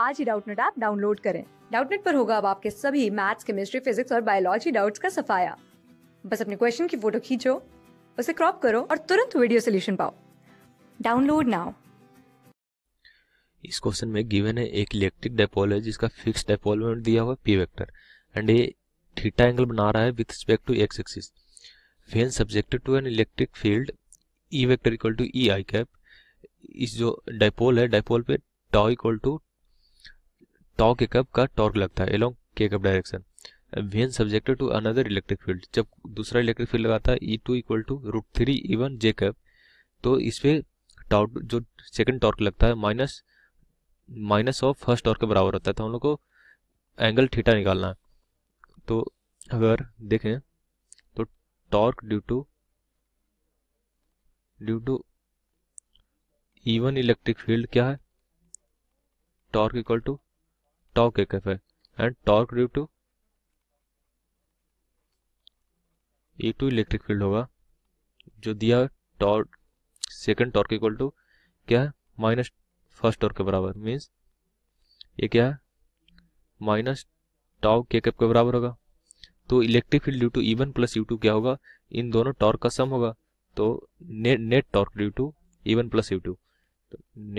आज ही Doubtnut app download करें डाउटनेट पर होगा अब आपके सभी मैथ्स केमिस्ट्री फिजिक्स और बायोलॉजी डाउट्स का सफाया बस अपने क्वेश्चन की फोटो खींचो उसे क्रॉप करो और तुरंत वीडियो सोल्यूशन पाओ डाउनलोड नाउ इस क्वेश्चन में गिवन है एक इलेक्ट्रिक डायपोल है जिसका फिक्स डायपोल में दिया हुआ पी वेक्टर एंड ये थीटा एंगल बना रहा है with respect to x axis when subjected to an electric field E vector equal to E i cap इस जो डायपोल है डायपोल पे टॉ इक्वल टू टॉ तो के कप का टॉर्क लगता है along k cap direction when subjected to another electric field जब दूसरा इलेक्ट्रिक फील्ड लगाता है E two equal to root three E one j cap तो इस पर टॉर्क जो सेकंड टॉर्क लगता है minus minus of first torque के बराबर होता है तो हम लोग को एंगल थीटा निकालना है तो अगर देखें तो torque due to due to E one electric field क्या है torque equal to torque KFA and torque due to E two electric field होगा जो दिया torque second torque equal to क्या है माइनस फर्स्ट टॉर्क के बराबर मीन्स ये क्या है माइनस टाउ के कैप के बराबर होगा तो electric field due to E one plus E two क्या होगा इन दोनों टॉर्क का सम होगा तो net net torque due to E one plus E two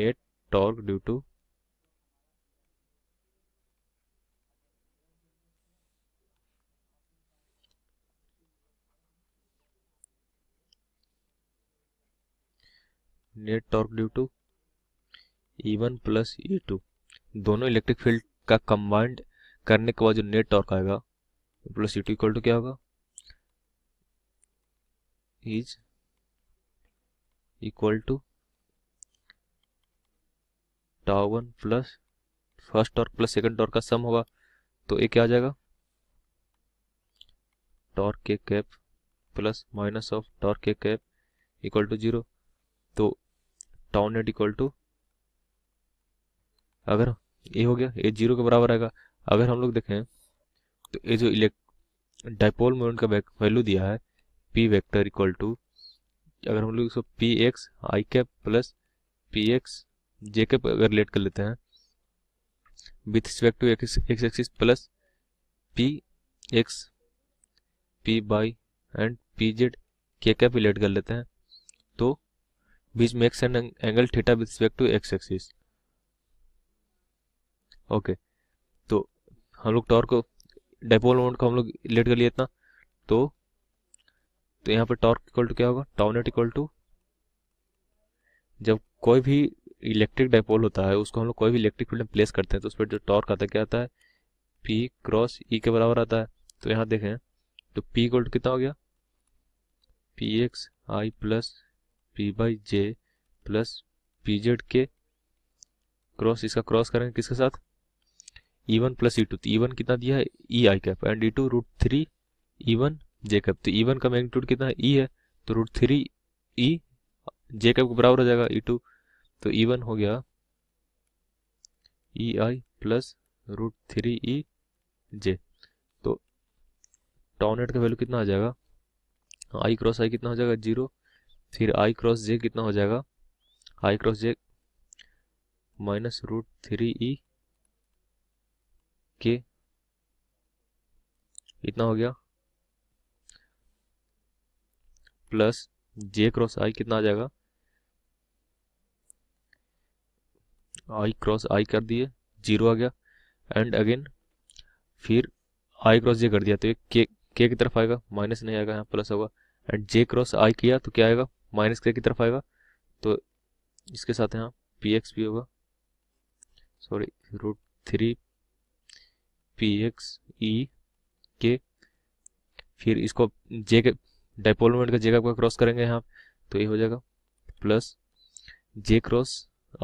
net torque due to net torque due to E one plus E two दोनों electric field का combined करने के बाद जो नेट टॉर्क आएगा plus E two equal to क्या होगा is equal to tau one plus first torque plus second torque का सम होगा तो ये क्या आ जाएगा torque k cap plus minus of torque k cap equal to zero तो टाउन नेट इक्वल टू अगर ये हो गया ये जीरो के बराबर आएगा अगर हम लोग देखें तो ये जो इलेक्ट डाइपोल मोमेंट का वैल्यू दिया है पी वेक्टर इक्वल टू अगर हम लोग इसको P x i cap plus P x j cap अगर रिलेट कर लेते हैं with respect to x x axis plus P x P y and P z k cap relate कर लेते हैं तो which makes an angle theta with respect to x axis okay तो हम लोग टॉर्क डाइपोल मोमेंट को हम लोग लेट कर लिए इतना तो तो यहाँ पर टॉर्क इक्वल टू क्या होगा टाउनेट इक्वल टू जब कोई भी इलेक्ट्रिक डाइपोल होता है उसको हम लोग कोई भी इलेक्ट्रिक फील्ड में प्लेस करते हैं तो उस पर जो टॉर्क आता है क्या आता है पी क्रॉस ई के बराबर आता है तो यहाँ देखें तो पी इक्वल टू कितना हो गया P x i plus P y j plus P z k cross इसका क्रॉस करेंगे किसके साथ E one plus E two तो ई e वन कितना दिया है E i cap and E two root three E one j cap तो E e one का मैग्नीट्यूड कितना है ई e है तो root three E j cap के बराबर हो जाएगा ई टू तो ई वन हो गया E i plus root three E j तो टॉनेट का वैल्यू कितना आ जाएगा आई क्रॉस आई कितना हो जाएगा जीरो फिर आई क्रॉस जे कितना हो जाएगा i cross j minus root three E k इतना हो गया प्लस जे क्रॉस आई कितना आ जाएगा आई क्रॉस आई कर दिए जीरो आ गया एंड अगेन फिर आई क्रॉस जे कर दिया तो ये के के की तरफ आएगा माइनस नहीं आएगा यहाँ प्लस होगा एंड जे क्रॉस आई किया तो क्या आएगा माइनस के की तरफ आएगा तो इसके साथ यहाँ पी एक्स भी होगा sorry root three P x E k फिर इसको जे के डाइपोलमेंट का जे का क्रॉस करेंगे यहाँ तो ये हो जाएगा प्लस जे क्रॉस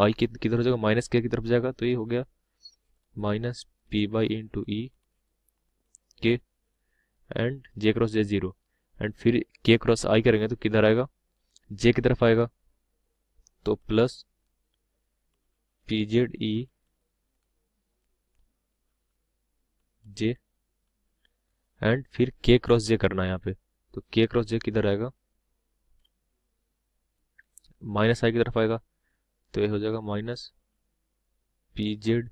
आई किधर हो जाएगा माइनस के की तरफ जाएगा तो ये हो गया minus P y into E k and j cross j zero and फिर के क्रॉस आई करेंगे तो किधर आएगा जे की तरफ आएगा तो plus P z E j and फिर के क्रॉस जे करना है यहाँ पे तो के क्रॉस जे किधर आएगा माइनस आई की तरफ आएगा तो ये हो जाएगा minus P z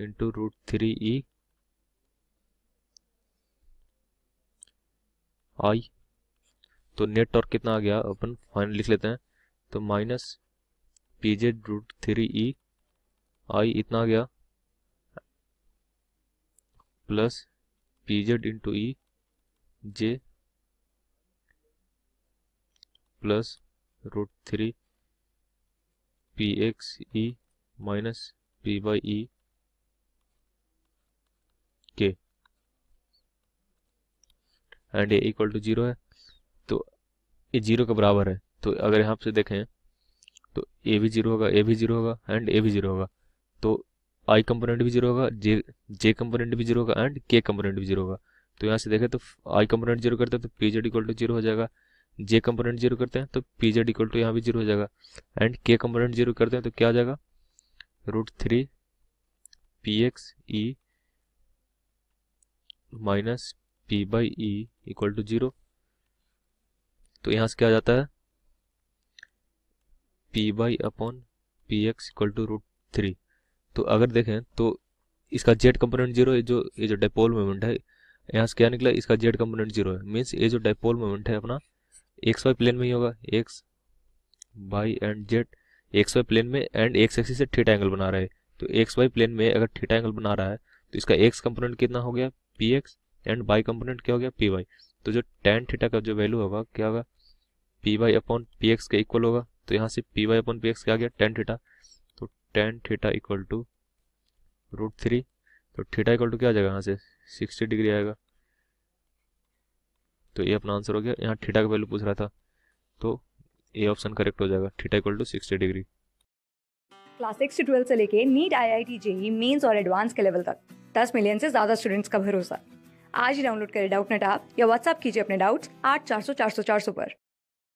into root three E i तो नेट टॉर्क कितना आ गया अपन फाइनल लिख लेते हैं तो minus P j root three E i इतना आ गया plus P z into E j plus root three P x E minus P y E k and a equal to zero है तो ये जीरो के बराबर है तो अगर यहाँ से देखें तो ए भी जीरो होगा ए भी जीरो होगा एंड ए भी जीरो होगा तो आई कंपोनेंट भी जीरो होगा जे जे कंपोनेंट भी जीरो होगा एंड के कंपोनेंट भी जीरो होगा तो यहाँ से देखें तो आई कंपोनेंट जीरो करते हैं तो P z equal to zero हो जाएगा जे कंपोनेंट जीरो करते हैं तो पी जेड इक्वल टू यहाँ भी जीरो हो जाएगा एंड के कंपोनेंट जीरो करते हैं तो क्या आ जाएगा root three P x E minus P y E equal to zero तो यहाँ से क्या आ जाता है P y upon P x equal to root three तो अगर देखें तो इसका जेड कंपोनेंट जीरो जो ये जो डाइपोल मोमेंट है यहाँ से क्या निकला इसका जेड कंपोनेंट जीरो है मीन्स ये जो डाइपोल मोमेंट है अपना एक्स वाई प्लेन में ही होगा x y and z x y plane में एंड एक्स एक्सी से थीटा एंगल बना रहा है तो एक्स वाई प्लेन में अगर थीटा एंगल बना रहा है तो इसका एक्स कंपोनेंट कितना हो गया P x and y component क्या हो गया पी वाई तो जो टेन थीटा का जो वैल्यू होगा क्या होगा P y upon P x के इक्वल होगा तो यहाँ से P y upon P x क्या गया टेन थीटा तो tan theta equal to root three तो थीटा इक्वल टू क्या आ जाएगा यहाँ से सिक्सटी डिग्री आएगा तो ये अपना आंसर हो गया यहाँ थीटा का वैल्यू पूछ रहा था तो ये ऑप्शन करेक्ट हो जाएगा theta equal to sixty degree class six twelfth से लेके NEET I I T JEE Mains और एडवांस के लेवल तक दस मिलियन से ज्यादा स्टूडेंट्स का भरोसा आज ही डाउनलोड करें डाउट नेट आप या व्हाट्सएप कीजिए अपने डाउट्स आठ चार सौ चार सौ चार सौ पर